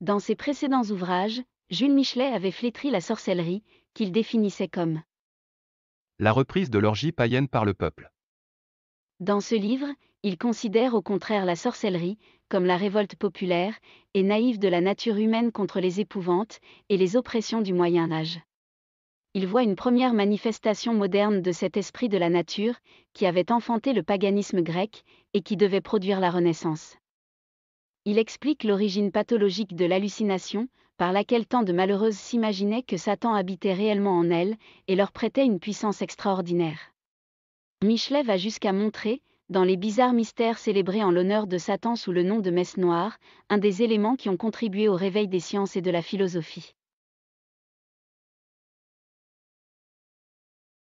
Dans ses précédents ouvrages, Jules Michelet avait flétri la sorcellerie, qu'il définissait comme la reprise de l'orgie païenne par le peuple. Dans ce livre, il considère au contraire la sorcellerie comme la révolte populaire et naïve de la nature humaine contre les épouvantes et les oppressions du Moyen Âge. Il voit une première manifestation moderne de cet esprit de la nature qui avait enfanté le paganisme grec et qui devait produire la Renaissance. Il explique l'origine pathologique de l'hallucination, par laquelle tant de malheureuses s'imaginaient que Satan habitait réellement en elles et leur prêtait une puissance extraordinaire. Michelet va jusqu'à montrer, dans les bizarres mystères célébrés en l'honneur de Satan sous le nom de messe noire, un des éléments qui ont contribué au réveil des sciences et de la philosophie.